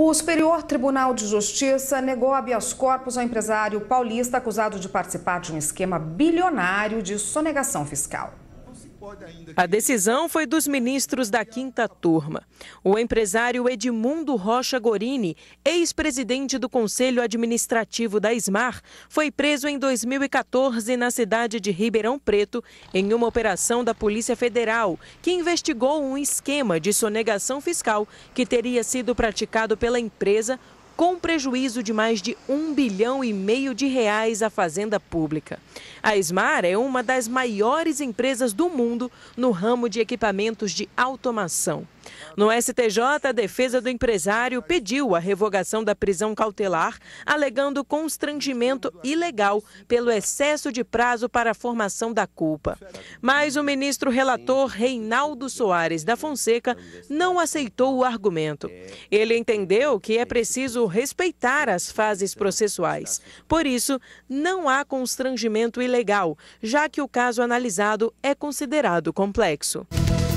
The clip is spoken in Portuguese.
O Superior Tribunal de Justiça negou habeas corpus ao empresário paulista acusado de participar de um esquema bilionário de sonegação fiscal. A decisão foi dos ministros da quinta turma. O empresário Edmundo Rocha Gorini, ex-presidente do Conselho Administrativo da Ismar, foi preso em 2014 na cidade de Ribeirão Preto, em uma operação da Polícia Federal, que investigou um esquema de sonegação fiscal que teria sido praticado pela empresa com prejuízo de mais de um bilhão e meio de reais à fazenda pública. A Esmar é uma das maiores empresas do mundo no ramo de equipamentos de automação. No STJ, a defesa do empresário pediu a revogação da prisão cautelar, alegando constrangimento ilegal pelo excesso de prazo para a formação da culpa. Mas o ministro relator Reinaldo Soares da Fonseca não aceitou o argumento. Ele entendeu que é preciso respeitar as fases processuais. Por isso, não há constrangimento ilegal, já que o caso analisado é considerado complexo.